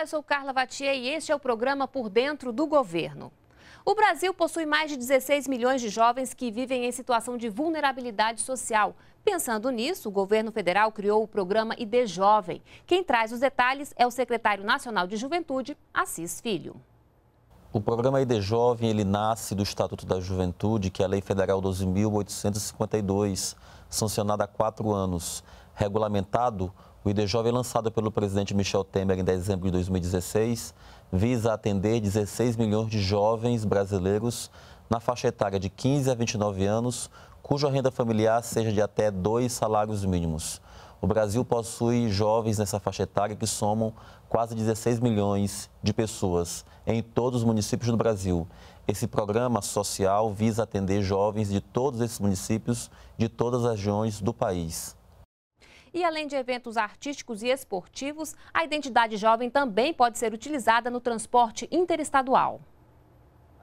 Olá, eu sou Carla Vatier e este é o programa Por Dentro do Governo. O Brasil possui mais de 16 milhões de jovens que vivem em situação de vulnerabilidade social. Pensando nisso, o governo federal criou o programa ID Jovem. Quem traz os detalhes é o secretário nacional de Juventude, Assis Filho. O programa ID Jovem ele nasce do Estatuto da Juventude, que é a Lei Federal 12.852, sancionada há quatro anos, regulamentado o IDJovem, lançado pelo presidente Michel Temer em dezembro de 2016, visa atender 16 milhões de jovens brasileiros na faixa etária de 15 a 29 anos, cuja renda familiar seja de até dois salários mínimos. O Brasil possui jovens nessa faixa etária que somam quase 16 milhões de pessoas em todos os municípios do Brasil. Esse programa social visa atender jovens de todos esses municípios, de todas as regiões do país. E além de eventos artísticos e esportivos, a identidade jovem também pode ser utilizada no transporte interestadual.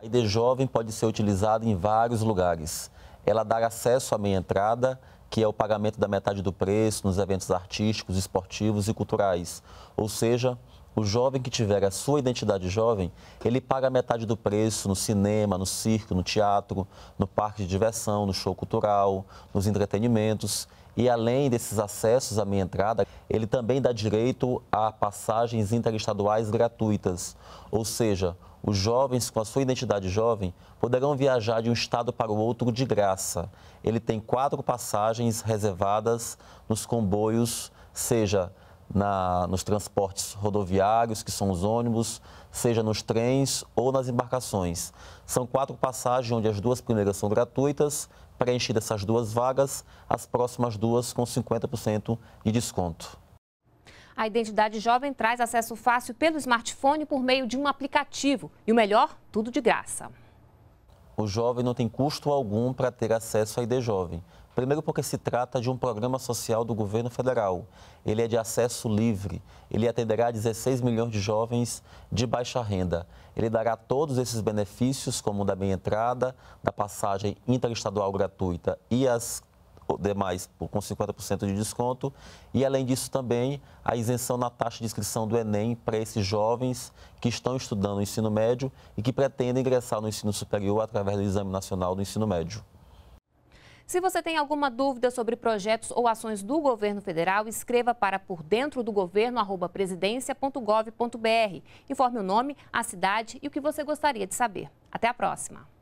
A ID Jovem pode ser utilizada em vários lugares. Ela dá acesso à meia entrada, que é o pagamento da metade do preço nos eventos artísticos, esportivos e culturais. Ou seja, o jovem que tiver a sua identidade jovem, ele paga metade do preço no cinema, no circo, no teatro, no parque de diversão, no show cultural, nos entretenimentos. E além desses acessos à minha entrada, ele também dá direito a passagens interestaduais gratuitas, ou seja, os jovens com a sua identidade jovem poderão viajar de um estado para o outro de graça. Ele tem quatro passagens reservadas nos comboios, seja na, nos transportes rodoviários, que são os ônibus, seja nos trens ou nas embarcações. São quatro passagens, onde as duas primeiras são gratuitas, preenchidas essas duas vagas, as próximas duas com 50% de desconto. A identidade jovem traz acesso fácil pelo smartphone por meio de um aplicativo. E o melhor, tudo de graça. O jovem não tem custo algum para ter acesso à ID Jovem. Primeiro, porque se trata de um programa social do governo federal. Ele é de acesso livre. Ele atenderá 16 milhões de jovens de baixa renda. Ele dará todos esses benefícios, como da bem entrada, da passagem interestadual gratuita e as demais com 50% de desconto. E, além disso, também a isenção na taxa de inscrição do Enem para esses jovens que estão estudando o ensino médio e que pretendem ingressar no ensino superior através do Exame Nacional do Ensino Médio. Se você tem alguma dúvida sobre projetos ou ações do governo federal, escreva para por dentro do governo presidência.gov.br. Informe o nome, a cidade e o que você gostaria de saber. Até a próxima!